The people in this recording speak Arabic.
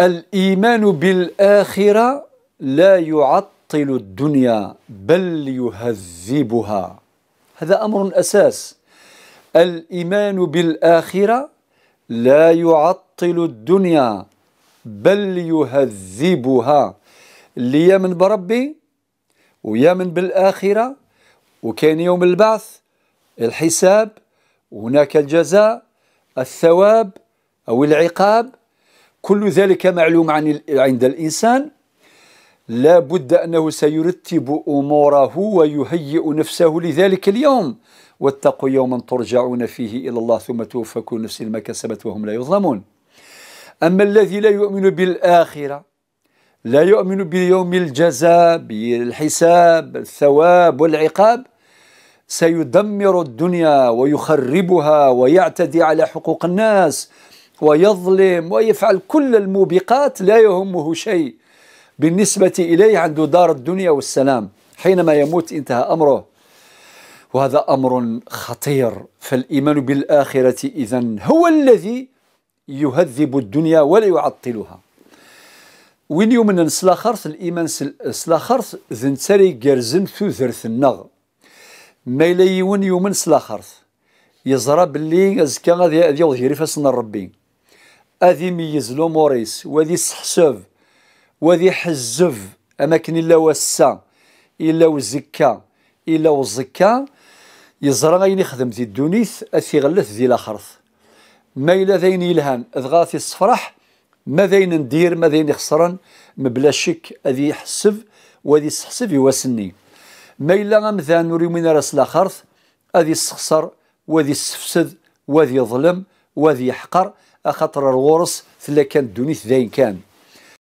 الإيمان بالآخرة لا يعطل الدنيا بل يهذبها هذا أمر أساس الإيمان بالآخرة لا يعطل الدنيا بل يهذبها اللي يامن بربي ويامن بالآخرة وكان يوم البعث الحساب هناك الجزاء الثواب أو العقاب كل ذلك معلوم عن عند الإنسان لا بد أنه سيرتب أموره ويهيئ نفسه لذلك اليوم واتقوا يوما ترجعون فيه إلى الله ثم توفى كل نفس ما كسبت وهم لا يظلمون أما الذي لا يؤمن بالآخرة لا يؤمن بيوم الجزاء بالحساب الثواب والعقاب سيدمر الدنيا ويخربها ويعتدي على حقوق الناس ويظلم ويفعل كل الموبقات لا يهمه شيء بالنسبة إليه عنده دار الدنيا والسلام حينما يموت انتهى أمره وهذا أمر خطير فالإيمان بالآخرة إذا هو الذي يهذب الدنيا ولا يعطلها وين من سلاخرت الإيمان سلاخرت ذنتري جرزن ثو ذرث النغ ما وين يومن سلاخرت يزرى باللي أزكى غادي يوض يريفاس ربي اذي ميز لوموريس وذي سحسوف وذي حزف اماكن الا وسا الا وزكا الا وزكا يزرى غين يخدم ذي الدونيث اثي غلث ذي الاخرث ما الا ذين يلهان اذغاثي الصفرح ما ذين ندير ما ذين يخسرن مبلا شك اذي يحسب وذي يسحسب يواسني ما الا غمذان نوري من راس الاخرث اذي يسخسر وذي يستفسد وذي يظلم وذي يحقر أخطر الغرس ثلا كان الدنيا داين كان